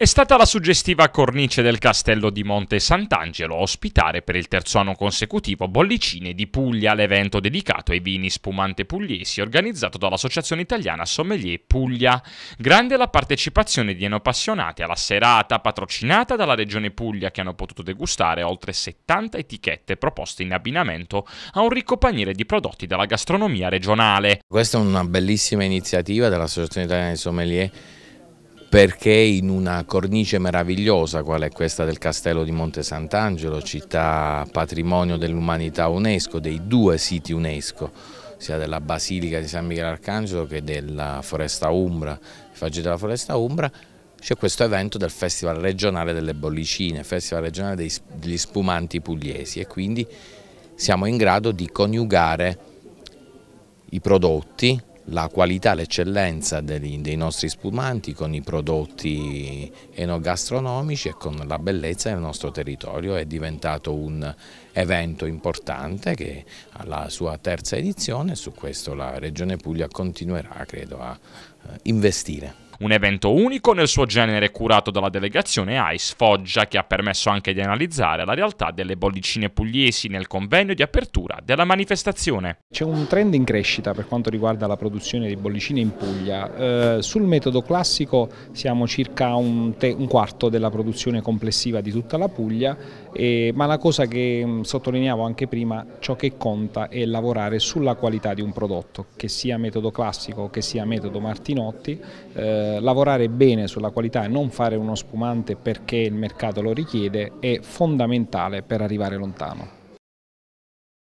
È stata la suggestiva cornice del castello di Monte Sant'Angelo a ospitare per il terzo anno consecutivo Bollicine di Puglia l'evento dedicato ai vini spumante pugliesi organizzato dall'Associazione Italiana Sommelier Puglia. Grande la partecipazione di enopassionati alla serata patrocinata dalla Regione Puglia che hanno potuto degustare oltre 70 etichette proposte in abbinamento a un ricco paniere di prodotti della gastronomia regionale. Questa è una bellissima iniziativa dell'Associazione Italiana Sommelier perché in una cornice meravigliosa qual è questa del castello di Monte Sant'Angelo, città patrimonio dell'umanità UNESCO, dei due siti UNESCO, sia della Basilica di San Michele Arcangelo che della Foresta Umbra, il della Foresta Umbra, c'è questo evento del Festival regionale delle bollicine, Festival regionale degli spumanti pugliesi e quindi siamo in grado di coniugare i prodotti la qualità, l'eccellenza dei, dei, nostri spumanti con i prodotti enogastronomici e con la bellezza del nostro territorio. È diventato un evento importante che ha la sua terza edizione e su questo la Regione Puglia continuerà credo a eh, investire. Un evento unico nel suo genere curato dalla delegazione ICE Foggia che ha permesso anche di analizzare la realtà delle bollicine pugliesi nel convegno di apertura della manifestazione. C'è un trend in crescita per quanto riguarda la produzione di bollicine in Puglia. Eh, sul metodo classico siamo circa un, un, quarto della produzione complessiva di tutta la Puglia, eh, ma la cosa che mh, mm, sottolineavo anche prima, ciò che conta è lavorare sulla qualità di un prodotto, che sia metodo classico che sia metodo Martinotti. Eh, eh, lavorare bene sulla qualità e non fare uno spumante perché il mercato lo richiede è fondamentale per arrivare lontano.